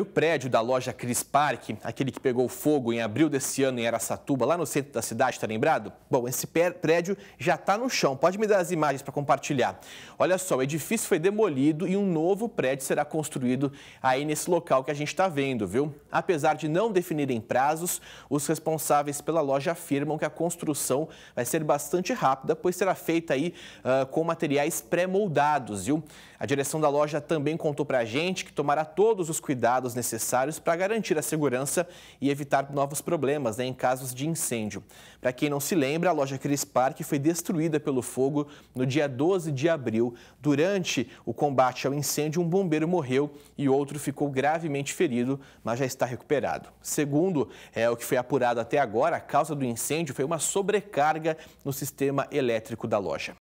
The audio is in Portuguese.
O prédio da loja Cris Park, aquele que pegou fogo em abril desse ano em Aracatuba, lá no centro da cidade, está lembrado? Bom, esse prédio já está no chão. Pode me dar as imagens para compartilhar. Olha só, o edifício foi demolido e um novo prédio será construído aí nesse local que a gente está vendo, viu? Apesar de não definirem prazos, os responsáveis pela loja afirmam que a construção vai ser bastante rápida, pois será feita aí uh, com materiais pré-moldados, viu? A direção da loja também contou para a gente que tomará todos os cuidados cuidados necessários para garantir a segurança e evitar novos problemas né, em casos de incêndio. Para quem não se lembra, a loja Cris Park foi destruída pelo fogo no dia 12 de abril. Durante o combate ao incêndio, um bombeiro morreu e outro ficou gravemente ferido, mas já está recuperado. Segundo é, o que foi apurado até agora, a causa do incêndio foi uma sobrecarga no sistema elétrico da loja.